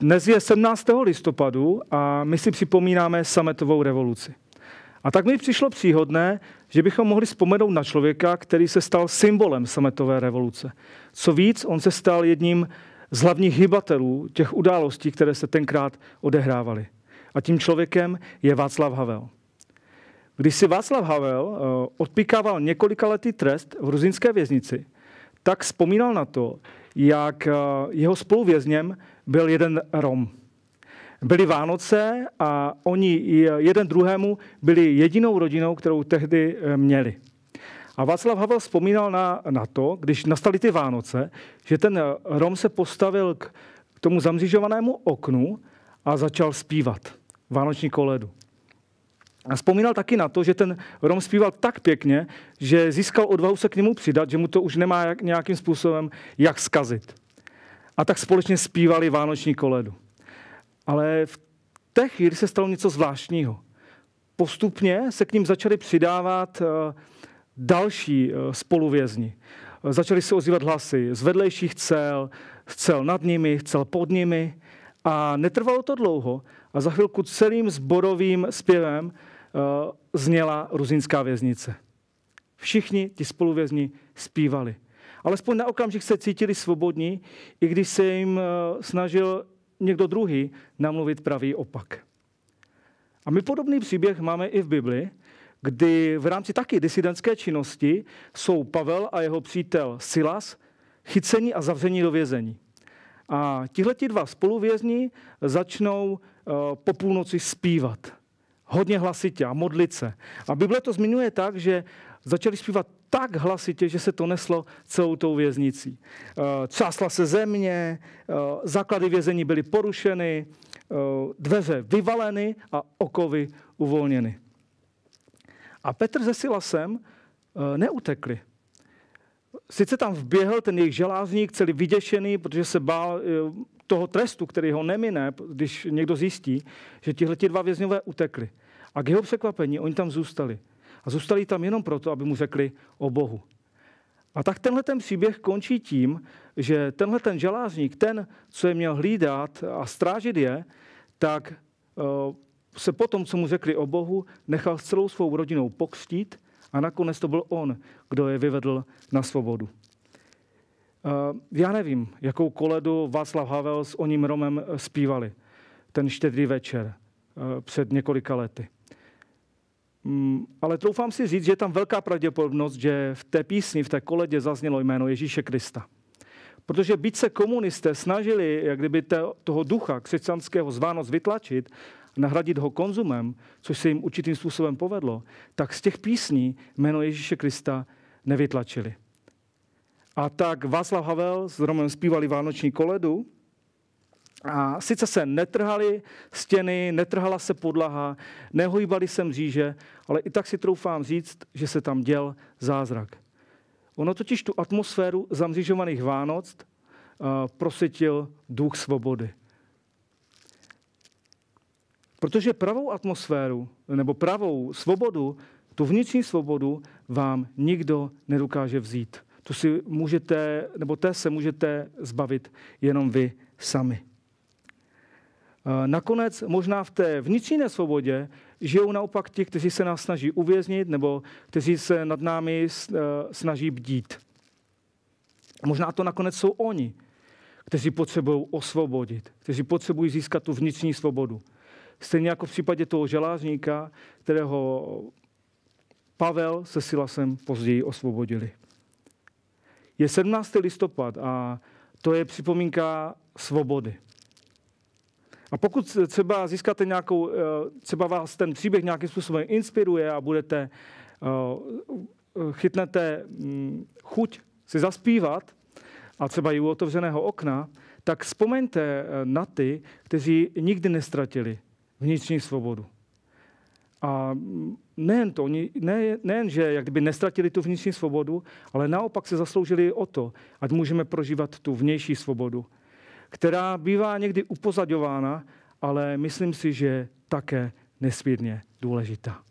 Dnes je 17. listopadu a my si připomínáme sametovou revoluci. A tak mi přišlo příhodné, že bychom mohli vzpomenout na člověka, který se stal symbolem sametové revoluce. Co víc, on se stal jedním z hlavních hybatelů těch událostí, které se tenkrát odehrávaly. A tím člověkem je Václav Havel. Když si Václav Havel eh, odpikával lety trest v ruzinské věznici, tak vzpomínal na to, jak eh, jeho spoluvězněm byl jeden Rom. Byly Vánoce a oni jeden druhému byli jedinou rodinou, kterou tehdy eh, měli. A Václav Havel vzpomínal na, na to, když nastaly ty Vánoce, že ten eh, Rom se postavil k, k tomu zamřižovanému oknu a začal zpívat vánoční koledu. A vzpomínal taky na to, že ten Rom zpíval tak pěkně, že získal odvahu se k němu přidat, že mu to už nemá jak, nějakým způsobem jak skazit. A tak společně zpívali Vánoční koledu. Ale v té chvíli se stalo něco zvláštního. Postupně se k ním začaly přidávat eh, další eh, spoluvězni. Začaly se ozývat hlasy z vedlejších cel, z cel nad nimi, cel pod nimi. A netrvalo to dlouho a za chvilku celým zborovým zpěvem Eh, zněla ruzinská věznice. Všichni ti spoluvězni zpívali. Alespoň na okamžik se cítili svobodní, i když se jim eh, snažil někdo druhý namluvit pravý opak. A my podobný příběh máme i v Bibli, kdy v rámci taky disidentské činnosti jsou Pavel a jeho přítel Silas chyceni a zavření do vězení. A tihleti dva spoluvězni začnou eh, po půlnoci zpívat hodně hlasitě a modlit se. A Bible to zmiňuje tak, že začali zpívat tak hlasitě, že se to neslo celou tou věznicí. Eh, třásla se země, eh, základy vězení byly porušeny, eh, dveře vyvaleny a okovy uvolněny. A Petr se Silasem neutekli. Sice tam vběhl ten jejich želázník celý vyděšený, protože se bál toho trestu, který ho nemine, když někdo zjistí, že tihleti dva vězňové utekli. A k jeho překvapení oni tam zůstali. A zůstali tam jenom proto, aby mu řekli o Bohu. A tak tenhle ten příběh končí tím, že tenhle ten žalázník, ten, co je měl hlídat a strážit je, tak eh, se potom, co mu řekli o Bohu, nechal s celou svou rodinou pokřtít a nakonec to byl on, kdo je vyvedl na svobodu. Eh, já nevím, jakou koledu Václav Havel s oním Romem zpívali ten štědrý večer eh, před několika lety. Mm, ale troufám si říct, že je tam velká pravděpodobnost, že v té písni, v té koledě zaznělo jméno Ježíše Krista. Protože byť se komunisté snažili jak kdyby toho ducha křesťanského zvánost vytlačit, nahradit ho konzumem, což se jim určitým způsobem povedlo, tak z těch písní jméno Ježíše Krista nevytlačili. A tak Václav Havel s Romem zpívali Vánoční koledu a sice se netrhaly stěny, netrhala se podlaha, nehojbali se mříže, ale i tak si troufám říct, že se tam děl zázrak. Ono totiž tu atmosféru zamřížovaných Vánoc uh, eh, prosytil duch svobody. Protože pravou atmosféru, nebo pravou svobodu, tu vnitřní svobodu vám nikdo nedokáže vzít. Tu si můžete, nebo té se můžete zbavit jenom vy sami. Eh, nakonec možná v té vnitřní nesvobodě žijou naopak ti, kteří se nás snaží uvěznit nebo kteří se nad námi eh, snaží bdít. Možná to nakonec jsou oni, kteří potřebují osvobodit, kteří potřebují získat tu vnitřní svobodu. Stejně jako v případě toho želářníka, kterého Pavel se Silasem později osvobodili. Je 17. listopad a to je připomínka svobody. A pokud třeba získáte nějakou, eh, třeba vás ten příběh nějakým způsobem inspiruje a budete, eh, eh, chytnete mm, chuť si zaspívat, a třeba i u otevřeného okna, tak vzpomeňte na ty, kteří nikdy nestratili vnitřní svobodu. A mm, nejen to, ne, nejen, že jak kdyby nestratili tu vnitřní svobodu, ale naopak se zasloužili o to, ať můžeme prožívat tu vnější svobodu která bývá někdy upozaďována, ale myslím si, že také nesmírně důležitá.